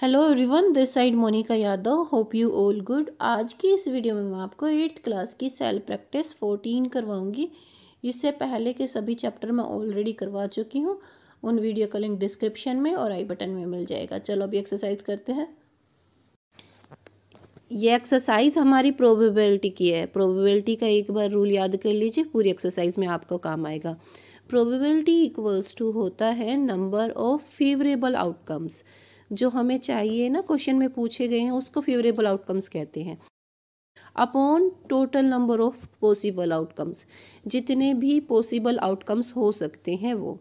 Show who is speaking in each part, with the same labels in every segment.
Speaker 1: Hello everyone this side Monika Yadav hope you all good आज की इस वीडियो में मैं आपको एट्थ क्लास की सेल प्रैक्टिस फोर्टीन करवाऊंगी इससे पहले के सभी चैप्टर मैं ऑलरेडी करवा चुकी हूँ उन वीडियो का लिंक डिस्क्रिप्शन में और आई बटन में मिल जाएगा चलो अभी एक्सरसाइज करते हैं ये एक्सरसाइज हमारी प्रोबेबिलिटी की है प्रोबेबिलिटी का एक बार रूल याद कर लीजिए पूरी एक्सरसाइज में आपको काम आएगा प्रोबेबिलिटी इक्वल्स टू होता है नंबर ऑफ फेवरेबल आउटकम्स जो हमें चाहिए ना क्वेश्चन में पूछे गए हैं उसको फेवरेबल आउटकम्स कहते हैं upon total number of possible outcomes जितने भी पॉसिबल आउटकम्स हो सकते हैं वो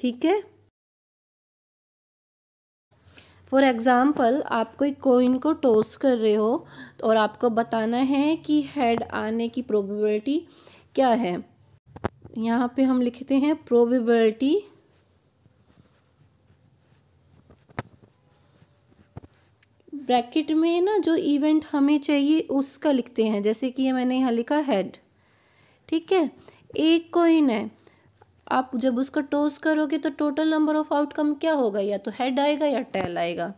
Speaker 1: ठीक है फॉर एग्ज़ाम्पल आप कोई कोइन को टोस कर रहे हो और आपको बताना है कि हेड आने की प्रोबेबिलिटी क्या है यहाँ पे हम लिखते हैं प्रोबेबिलिटी ब्रैकेट में ना जो इवेंट हमें चाहिए उसका लिखते हैं जैसे कि ये मैंने यहाँ लिखा हेड ठीक है एक कोइन है आप जब उसको टोस करोगे तो टोटल नंबर ऑफ आउटकम क्या होगा या तो हेड आएगा या टेल आएगा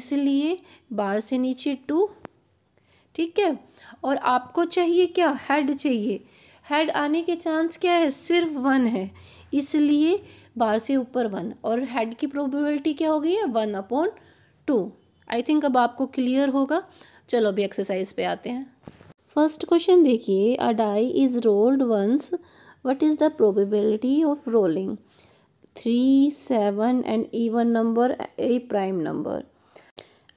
Speaker 1: इसलिए बार से नीचे टू ठीक है और आपको चाहिए क्या हेड चाहिए हेड आने के चांस क्या है सिर्फ वन है इसलिए बार से ऊपर वन और हेड की प्रोबेबिलिटी क्या हो गई है one upon two I think अब आपको क्लियर होगा चलो अभी एक्सरसाइज पे आते हैं फर्स्ट क्वेश्चन देखिए a die is rolled once what is the probability of rolling three seven and even number a prime number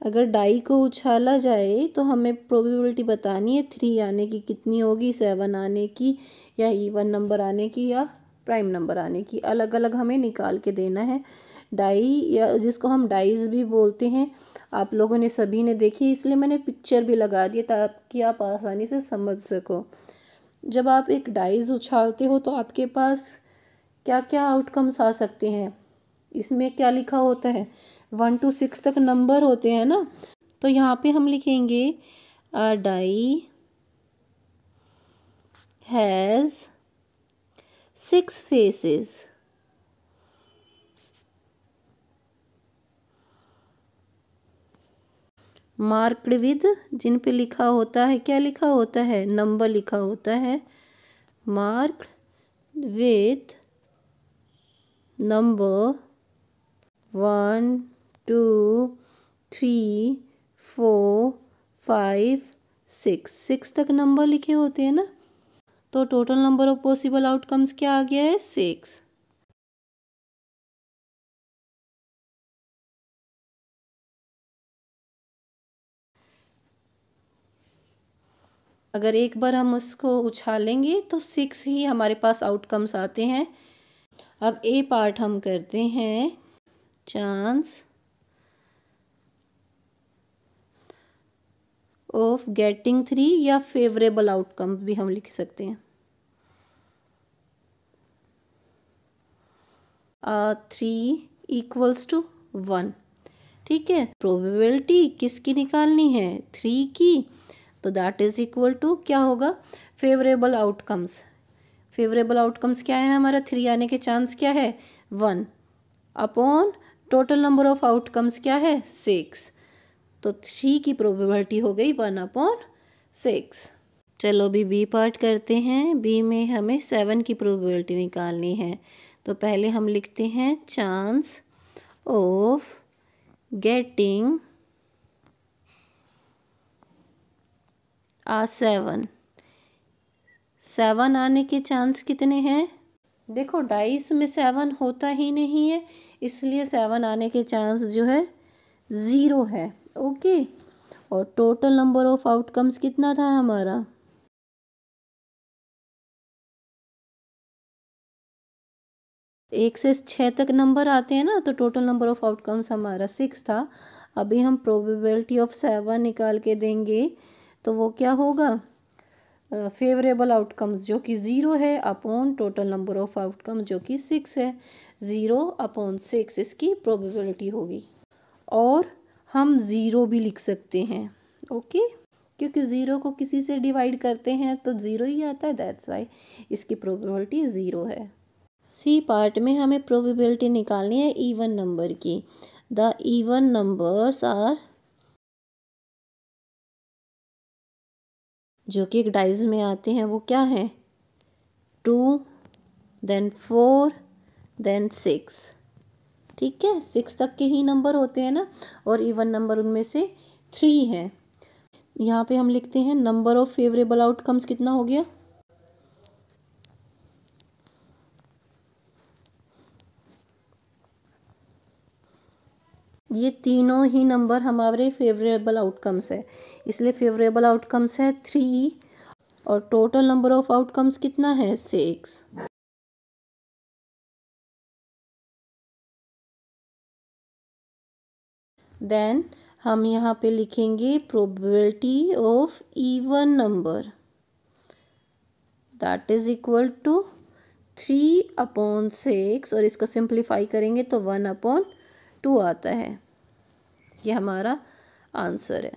Speaker 1: अगर डाई को उछाला जाए तो हमें प्रोबेबिलिटी बतानी है थ्री आने की कितनी होगी सेवन आने की या इवन नंबर आने की या प्राइम नंबर आने की अलग अलग हमें निकाल के देना है डाई या जिसको हम डाइज भी बोलते हैं आप लोगों ने सभी ने देखी इसलिए मैंने पिक्चर भी लगा दिया ताकि आप आसानी से समझ सको जब आप एक डाइज उछालते हो तो आपके पास क्या क्या आउटकम्स आ सकते हैं इसमें क्या लिखा होता है वन टू सिक्स तक नंबर होते हैं ना तो यहाँ पे हम लिखेंगे a die has six faces marked with जिन पे लिखा होता है क्या लिखा होता है नंबर लिखा होता है mark with number one two three four five six six तक नंबर लिखे होते हैं ना तो total number of possible outcomes क्या आ गया है सिक्स अगर एक बार हम उसको उछालेंगे तो सिक्स ही हमारे पास आउटकम्स आते हैं अब ए पार्ट हम करते हैं चांस ऑफ गेटिंग थ्री या फेवरेबल आउटकम भी हम लिख सकते हैं थ्री इक्वल्स टू वन ठीक है प्रोबेबिलिटी किसकी निकालनी है थ्री की तो दैट इज़ इक्वल टू क्या होगा फेवरेबल आउटकम्स फेवरेबल आउटकम्स क्या है हमारा थ्री आने के चांस क्या है one upon total number of outcomes क्या है सिक्स तो थ्री की प्रोबेबिलिटी हो गई वन अपॉन सिक्स चलो अभी बी पार्ट करते हैं बी में हमें सेवन की प्रोबेबिलिटी निकालनी है तो पहले हम लिखते हैं चांस ऑफ गेटिंग आ सेवन सेवन आने के चांस कितने हैं देखो डाइस में सेवन होता ही नहीं है इसलिए सेवन आने के चांस जो है ज़ीरो है ओके और टोटल नंबर ऑफ आउटकम्स कितना था हमारा एक से छः तक नंबर आते हैं ना तो टोटल नंबर ऑफ आउटकम्स हमारा सिक्स था अभी हम प्रोबेबिलिटी ऑफ सेवन निकाल के देंगे तो वो क्या होगा फेवरेबल आउटकम्स जो कि ज़ीरो है upon total number of outcomes जो कि सिक्स है ज़ीरो अपॉन सिक्स इसकी प्रोबेबिलिटी होगी और हम ज़ीरो भी लिख सकते हैं ओके okay? क्योंकि ज़ीरो को किसी से डिवाइड करते हैं तो ज़ीरो ही आता है दैट्स वाई इसकी प्रोबेबिलिटी ज़ीरो है सी पार्ट में हमें प्रोबेबिलिटी निकालनी है इवन e नंबर की द इवन नंबर्स आर जो कि एक डाइज में आते हैं वो क्या है two then four then six ठीक है सिक्स तक के ही नंबर होते हैं ना और इवन नंबर उनमें से थ्री है यहाँ पे हम लिखते हैं नंबर ऑफ़ फेवरेबल आउटकम्स कितना हो गया ये तीनों ही नंबर हमारे फेवरेबल आउटकम्स है इसलिए फेवरेबल आउटकम्स है थ्री और टोटल नंबर ऑफ आउटकम्स कितना है सिक्स देन हम यहाँ पे लिखेंगे probability of even number that is equal to three upon six और इसको सिंप्लीफाई करेंगे तो वन अपॉन टू आता है ये हमारा आंसर है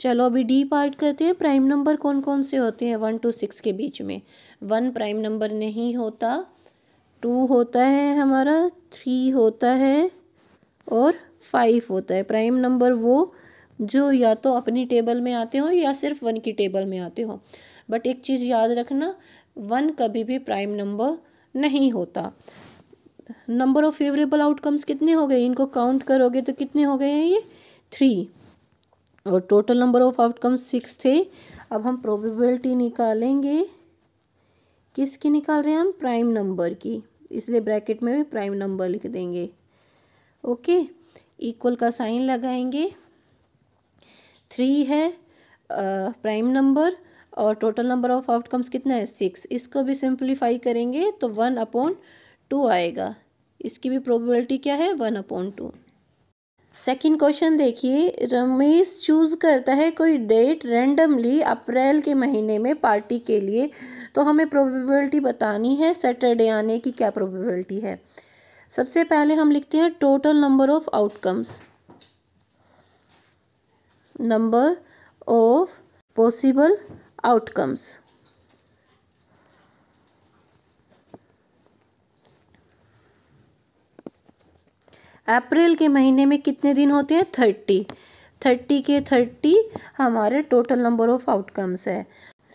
Speaker 1: चलो अभी डी पार्ट करते हैं प्राइम नंबर कौन कौन से होते हैं वन टू सिक्स के बीच में वन प्राइम नंबर नहीं होता टू होता है हमारा थ्री होता है और फाइव होता है प्राइम नंबर वो जो या तो अपनी टेबल में आते हो या सिर्फ वन की टेबल में आते हो बट एक चीज़ याद रखना वन कभी भी प्राइम नंबर नहीं होता नंबर ऑफ़ फेवरेबल आउटकम्स कितने हो गए इनको काउंट करोगे तो कितने हो गए हैं ये थ्री और total number of outcomes six थे अब हम प्रोबेबिलिटी निकालेंगे किसकी निकाल रहे हैं हम प्राइम नंबर की इसलिए ब्रैकेट में भी प्राइम नंबर लिख देंगे ओके इक्वल का साइन लगाएंगे थ्री है प्राइम नंबर और टोटल नंबर ऑफ आउटकम्स कितना है सिक्स इसको भी सिंप्लीफाई करेंगे तो वन अपॉन टू आएगा इसकी भी प्रोबेबिलिटी क्या है one upon two second question देखिए रमेश चूज करता है कोई डेट रेंडमली अप्रैल के महीने में पार्टी के लिए तो हमें प्रोबेबिलिटी बतानी है सैटरडे आने की क्या प्रोबेबिलिटी है सबसे पहले हम लिखते हैं total number of outcomes number of possible outcomes अप्रैल के महीने में कितने दिन होते हैं थर्टी थर्टी के थर्टी हमारे टोटल नंबर ऑफ आउटकम्स है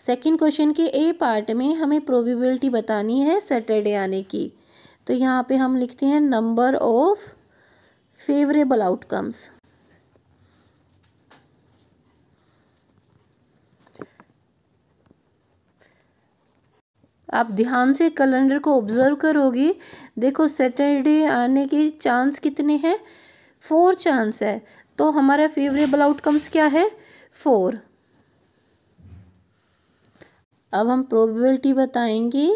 Speaker 1: सेकंड क्वेश्चन के ए पार्ट में हमें प्रोबेबिलिटी बतानी है सैटरडे आने की तो यहाँ पे हम लिखते हैं नंबर ऑफ फेवरेबल आउटकम्स आप ध्यान से कैलेंडर को ऑब्जर्व करोगे देखो सैटरडे आने की चांस कितने हैं फोर चांस है तो हमारा फेवरेबल आउटकम्स क्या है फोर अब हम प्रोबेबिलिटी बताएंगे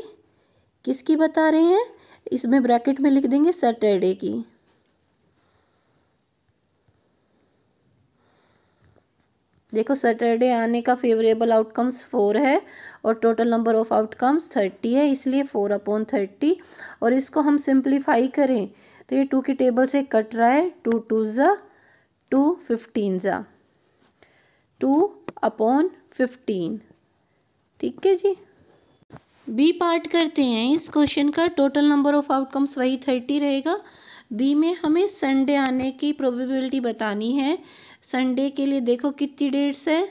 Speaker 1: किसकी बता रहे हैं इसमें ब्रैकेट में लिख देंगे सैटरडे की देखो सैटरडे आने का फेवरेबल आउटकम्स फोर है और total number of outcomes thirty है इसलिए फोर अपॉन थर्टी और इसको हम सिंप्लीफाई करें तो ये टू की टेबल से कट रहा है टू टू ज़ा टू फिफ्टीन ज़ा टू अपॉन फिफ्टीन ठीक है जी बी पार्ट करते हैं इस क्वेश्चन का टोटल नंबर ऑफ आउटकम्स वही थर्टी रहेगा बी में हमें संडे आने की प्रोबेबिलिटी बतानी है संडे के लिए देखो कितनी डेट्स है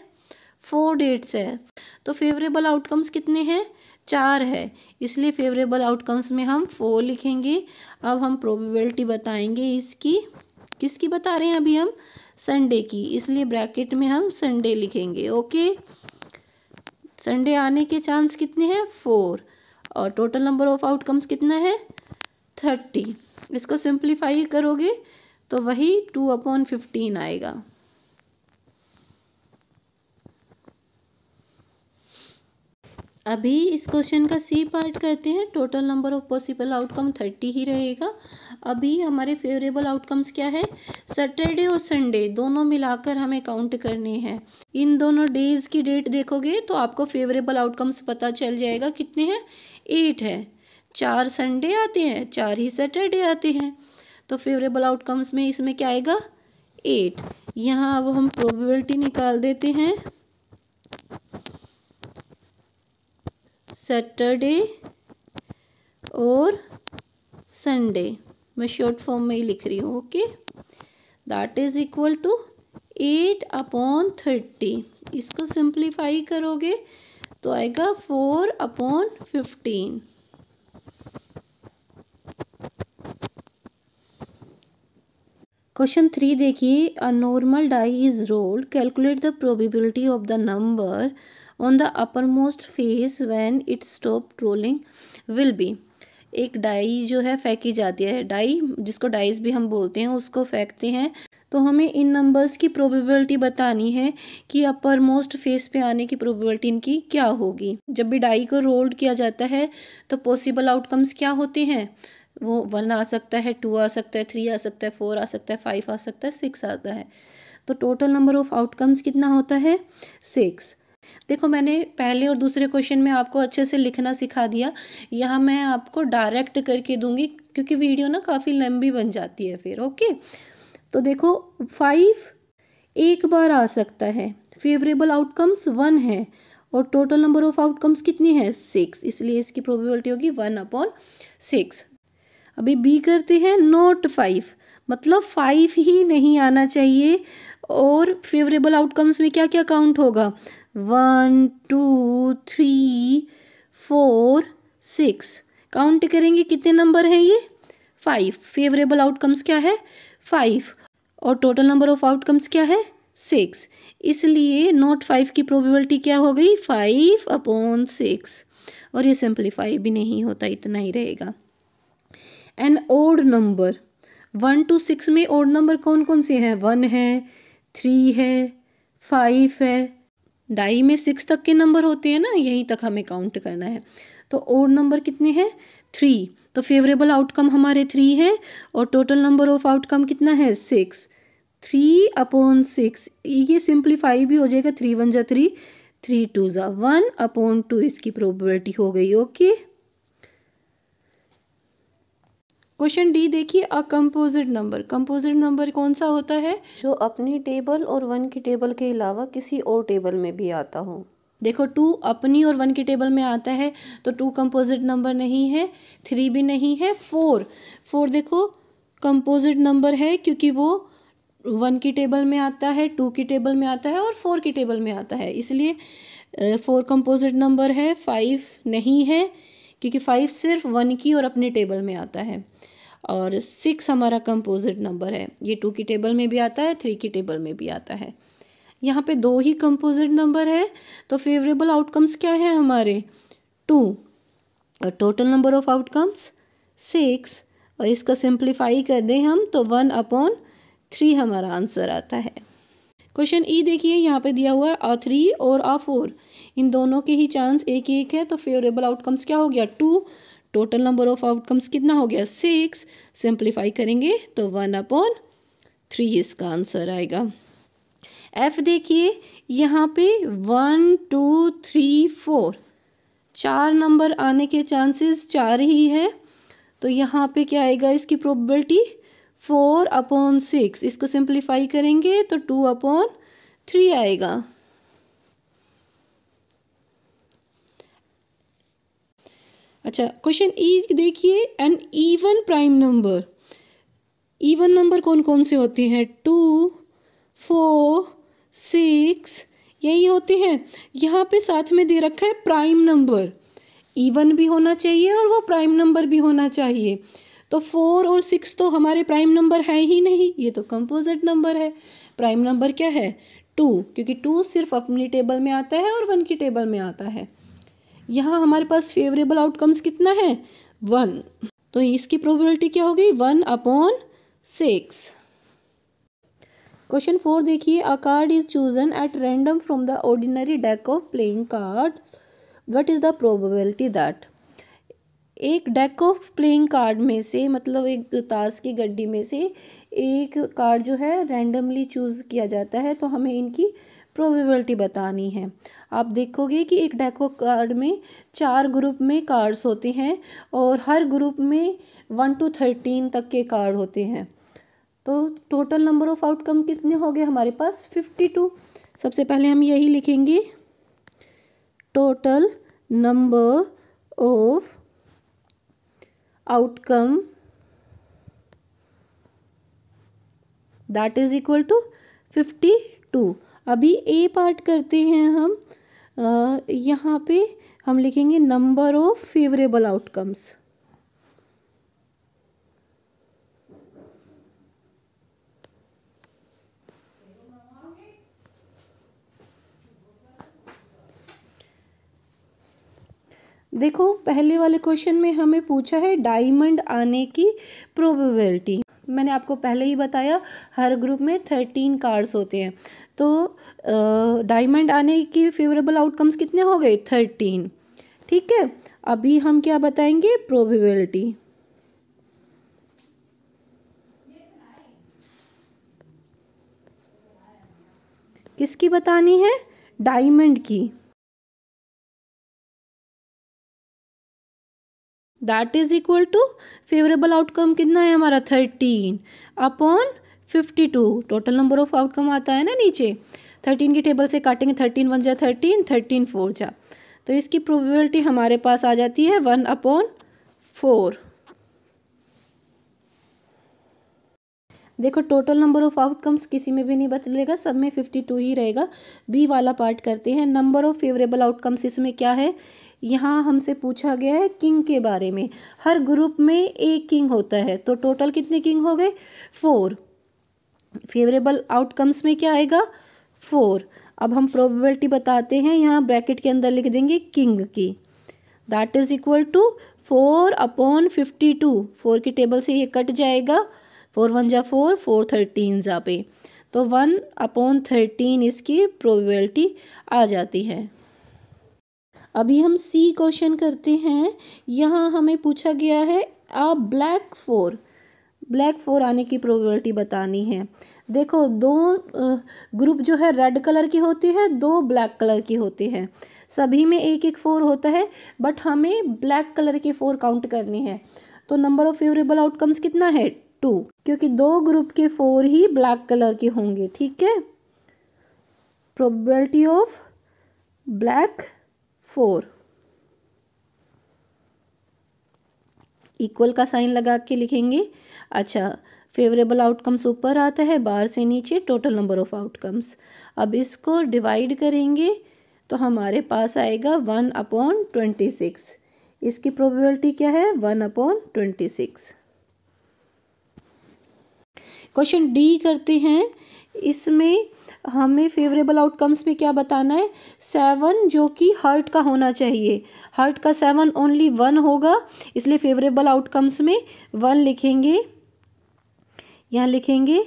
Speaker 1: फोर डेट्स है तो फेवरेबल आउटकम्स कितने हैं चार है इसलिए फेवरेबल आउटकम्स में हम फोर लिखेंगे अब हम प्रोबेबिलिटी बताएंगे इसकी किसकी बता रहे हैं अभी हम संडे की इसलिए ब्रैकेट में हम संडे लिखेंगे ओके संडे आने के चांस कितने हैं फोर और टोटल नंबर ऑफ आउटकम्स कितना है थर्टी इसको सिंप्लीफाई करोगे तो वही टू अपॉन फिफ्टीन आएगा अभी इस क्वेश्चन का सी पार्ट करते हैं total number of possible outcome thirty ही रहेगा अभी हमारे फेवरेबल आउटकम्स क्या है सैटरडे और संडे दोनों मिलाकर हमें काउंट करने हैं इन दोनों डेज की डेट देखोगे तो आपको फेवरेबल आउटकम्स पता चल जाएगा कितने हैं एट है चार संडे आते हैं चार ही सैटरडे आते हैं तो फेवरेबल आउटकम्स में इसमें क्या आएगा एट यहाँ अब हम प्रोबेबिलिटी निकाल देते हैं सैटरडे और संडे मैं शॉर्ट फॉर्म में ही लिख रही हूँ okay that is equal to eight upon thirty इसको सिंप्लीफाई करोगे तो आएगा four upon fifteen question three देखिए a normal die is rolled calculate the probability of the number on the uppermost face when it stop rolling will be एक die जो है फेंकी जाती है डाई जिसको डाइस भी हम बोलते हैं उसको फेंकते हैं तो हमें इन नंबर्स की प्रोबेबिलिटी बतानी है कि अपर मोस्ट फेस पे आने की प्रोबेबिलिटी इनकी क्या होगी जब भी डाई को रोल्ड किया जाता है तो पॉसिबल आउटकम्स क्या होते हैं वो वन आ सकता है टू आ सकता है थ्री आ सकता है फोर आ सकता है फाइव आ सकता है सिक्स आता है तो टोटल नंबर ऑफ आउटकम्स कितना होता है सिक्स देखो मैंने पहले और दूसरे क्वेश्चन में आपको अच्छे से लिखना सिखा दिया यहाँ मैं आपको डायरेक्ट करके दूंगी क्योंकि वीडियो ना काफ़ी लंबी बन जाती है फिर ओके तो देखो फाइव एक बार आ सकता है फेवरेबल आउटकम्स वन है और टोटल नंबर ऑफ आउटकम्स कितनी है सिक्स इसलिए इसकी प्रोबेबिलिटी होगी वन अपॉन सिक्स अभी बी करते हैं नोट फाइव मतलब फाइव ही नहीं आना चाहिए और फेवरेबल आउटकम्स में क्या क्या काउंट होगा one two three four six count करेंगे कितने नंबर हैं ये फाइव फेवरेबल आउटकम्स क्या है फाइव और टोटल नंबर ऑफ आउटकम्स क्या है सिक्स इसलिए नोट फाइव की प्रोबेबिलिटी क्या हो गई फाइव अपॉन सिक्स और ये सिंप्लीफाई भी नहीं होता इतना ही रहेगा an odd number one two six में ओड नंबर कौन कौन से हैं वन है थ्री है फाइव है डाई में सिक्स तक के नंबर होते हैं ना यहीं तक हमें काउंट करना है तो और नंबर कितने हैं थ्री तो फेवरेबल आउटकम हमारे थ्री है और टोटल नंबर ऑफ आउटकम कितना है सिक्स थ्री अपॉन सिक्स ये सिंप्लीफाई भी हो जाएगा थ्री वन जा थ्री थ्री टू ज़ा वन अपॉन टू इसकी प्रोबेबिलिटी हो गई ओके okay? क्वेश्चन डी देखिए a composite number composite number कौन सा होता है जो अपनी टेबल और वन की टेबल के अलावा किसी और टेबल में भी आता हो देखो टू अपनी और वन की टेबल में आता है तो टू कंपोजिट नंबर नहीं है थ्री भी नहीं है फोर फोर देखो कंपोजिट नंबर है क्योंकि वो वन की टेबल में आता है टू की टेबल में आता है और फोर की टेबल में आता है इसलिए फोर कंपोजिट नंबर है फाइव नहीं है क्योंकि फाइव सिर्फ वन की और अपने टेबल में आता है और सिक्स हमारा कंपोजिट नंबर है ये टू की टेबल में भी आता है थ्री की टेबल में भी आता है यहाँ पे दो ही कंपोजिट नंबर है तो फेवरेबल आउटकम्स क्या है हमारे टू और total number of outcomes six और इसका सिंप्लीफाई कर दें हम तो वन अपॉन थ्री हमारा आंसर आता है क्वेश्चन ई e देखिए यहाँ पे दिया हुआ है आ थ्री और आ फोर इन दोनों के ही चांस एक एक है तो फेवरेबल आउटकम्स क्या हो गया two total number of outcomes कितना हो गया सिक्स सिंप्लीफाई करेंगे तो वन अपॉन थ्री इसका आंसर आएगा एफ देखिए यहाँ पे वन टू थ्री फोर चार नंबर आने के चांसेस चार ही है तो यहाँ पे क्या आएगा इसकी प्रोबेबिलिटी फोर अपॉन सिक्स इसको सिंप्लीफाई करेंगे तो टू अपॉन थ्री आएगा अच्छा क्वेश्चन ई e देखिए an even prime number even number कौन कौन से होते हैं टू फोर सिक्स यही होते हैं यहाँ पे साथ में दे रखा है प्राइम नंबर ईवन भी होना चाहिए और वो प्राइम नंबर भी होना चाहिए तो फोर और सिक्स तो हमारे प्राइम नंबर है ही नहीं ये तो कंपोजिट नंबर है प्राइम नंबर क्या है टू क्योंकि टू सिर्फ अपनी टेबल में आता है और वन की टेबल में आता है यहाँ हमारे पास फेवरेबल आउटकम्स कितना है वन तो इसकी प्रोबेबिलिटी क्या हो गई one upon six question four देखिए a card is chosen at random from the ordinary deck of playing card what is the probability that एक डेक ऑफ प्लेइंग कार्ड में से मतलब एक ताश की गड्डी में से एक कार्ड जो है रैंडमली चूज़ किया जाता है तो हमें इनकी प्रोबेबिलिटी बतानी है आप देखोगे कि एक डेको कार्ड में चार ग्रुप में कार्ड्स होते हैं और हर ग्रुप में वन टू थर्टीन तक के कार्ड होते हैं तो टोटल नंबर ऑफ़ आउटकम कितने हो गए हमारे पास फिफ्टी टू सबसे पहले हम यही लिखेंगे total number of outcome that is equal to fifty two अभी ए पार्ट करते हैं हम यहाँ पे हम लिखेंगे नंबर ऑफ फेवरेबल आउटकम्स देखो पहले वाले क्वेश्चन में हमें पूछा है डायमंड आने की प्रोबेबिलिटी मैंने आपको पहले ही बताया हर ग्रुप में थर्टीन कार्ड्स होते हैं तो डायमंड आने की फेवरेबल आउटकम्स कितने हो गए थर्टीन ठीक है अभी हम क्या बताएंगे प्रोबेबिलिटी किसकी बतानी है डायमंड की that is equal to favourable outcome कितना है हमारा thirteen upon fifty two total number of outcome आता है ना नीचे थर्टीन की टेबल से काटेंगे थर्टीन वन जा थर्टीन थर्टीन फोर जा तो इसकी प्रोबेबिलिटी हमारे पास आ जाती है वन अपॉन फोर देखो टोटल नंबर ऑफ आउटकम्स किसी में भी नहीं बदलेगा सब में फिफ्टी टू ही रहेगा बी वाला पार्ट करते हैं नंबर ऑफ फेवरेबल आउटकम्स इसमें क्या है यहाँ हमसे पूछा गया है किंग के बारे में हर ग्रुप में एक किंग होता है तो टोटल कितने किंग हो गए फोर फेवरेबल आउटकम्स में क्या आएगा फोर अब हम प्रोबेबिलिटी बताते हैं यहाँ ब्रैकेट के अंदर लिख देंगे किंग की that is equal to four upon fifty two four की टेबल से ये कट जाएगा फोर वन जा फोर फोर थर्टीन जा पे तो वन अपॉन थर्टीन इसकी प्रोबेबिलिटी आ जाती है अभी हम सी क्वेश्चन करते हैं यहाँ हमें पूछा गया है आप ब्लैक फोर ब्लैक फोर आने की प्रोबेबिलिटी बतानी है देखो दो ग्रुप जो है रेड कलर की होती है दो ब्लैक कलर की होती है सभी में एक एक फोर होता है बट हमें ब्लैक कलर के फोर काउंट करनी है तो नंबर ऑफ़ फेवरेबल आउटकम्स कितना है टू क्योंकि दो ग्रुप के फोर ही ब्लैक कलर के होंगे ठीक है probability of black four equal का साइन लगा के लिखेंगे अच्छा फेवरेबल आउटकम्स ऊपर आता है बार से नीचे टोटल नंबर ऑफ आउटकम्स अब इसको डिवाइड करेंगे तो हमारे पास आएगा वन अपॉन ट्वेंटी सिक्स इसकी प्रोबेबिलिटी क्या है one upon twenty six question D करते हैं इसमें हमें फेवरेबल आउटकम्स में क्या बताना है सेवन जो कि हर्ट का होना चाहिए हर्ट का सेवन ओनली वन होगा इसलिए फेवरेबल आउटकम्स में वन लिखेंगे यहाँ लिखेंगे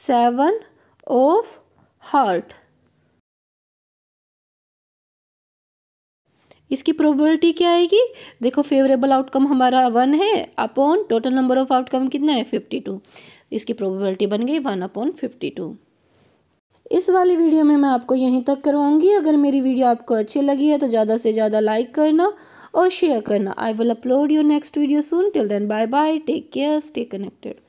Speaker 1: सेवन ऑफ हर्ट इसकी प्रोबेबिलिटी क्या आएगी देखो फेवरेबल आउटकम हमारा वन है upon total number of outcome कितना है फिफ्टी टू इसकी प्रोबेबिलिटी बन गई वन अपॉन फिफ्टी टू इस वाली वीडियो में मैं आपको यहीं तक करवाऊंगी अगर मेरी वीडियो आपको अच्छी लगी है तो ज़्यादा से ज़्यादा लाइक करना और शेयर करना I will upload your next video soon till then bye bye take care stay connected